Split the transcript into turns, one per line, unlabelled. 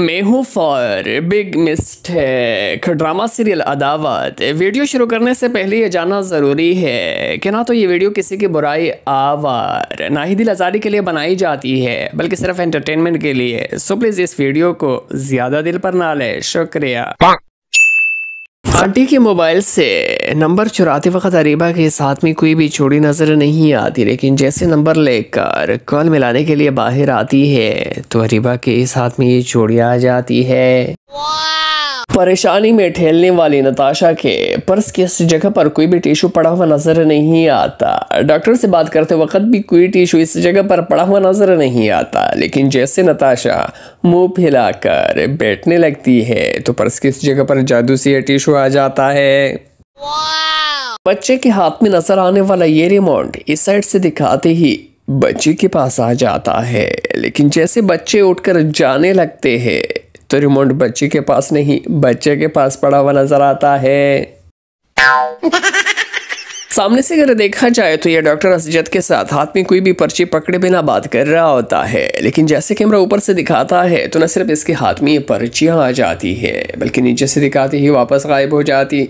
मैं हूँ for big mistake drama serial Adawat video शुरू करने से पहले ये जानना ज़रूरी है कि ना तो ये वीडियो किसी की बुराई आवार ना ही दिल आज़ारी के लिए बनाई जाती है बल्कि सिर्फ एंटरटेनमेंट के लिए सो प्लीज़ इस वीडियो को ज़्यादा दिल पर ना लें शुक्रिया आंटी के मोबाइल से नंबर चुराते वक्त अरीबा के साथ में कोई भी चोरी नज़र नहीं आती लेकिन जैसे नंबर लेकर कॉल मिलाने के लिए बाहर आती है तो अरीबा के साथ में ये चोरी आ जाती है परेशानी में ठेलने वाली नताशा के पर्स की इस जगह पर कोई भी टिश्यू पड़ा हुआ नजर नहीं आता डॉक्टर से बात करते वक्त भी कोई टिश्यू इस जगह पर पड़ा हुआ नजर नहीं आता लेकिन जैसे नताशा मुंह हिलाकर बैठने लगती है तो पर्स की इस जगह पर जादू से यह टिश्यू आ जाता है बच्चे के हाथ में नजर आने वाला ये रिमोट इस साइड से दिखाते ही बच्चे के पास आ जाता है लेकिन जैसे बच्चे उठकर जाने लगते हैं तो रिमोट बच्चे के पास नहीं बच्चे के पास पड़ा हुआ नजर आता है सामने से अगर देखा जाए तो यह डॉक्टर असजत के साथ हाथ में कोई भी पर्ची पकड़े बिना बात कर रहा होता है लेकिन जैसे कैमरा ऊपर से दिखाता है तो न सिर्फ इसके हाथ में ये पर्चियाँ आ जाती है बल्कि नीचे से दिखाती ही वापस गायब हो जाती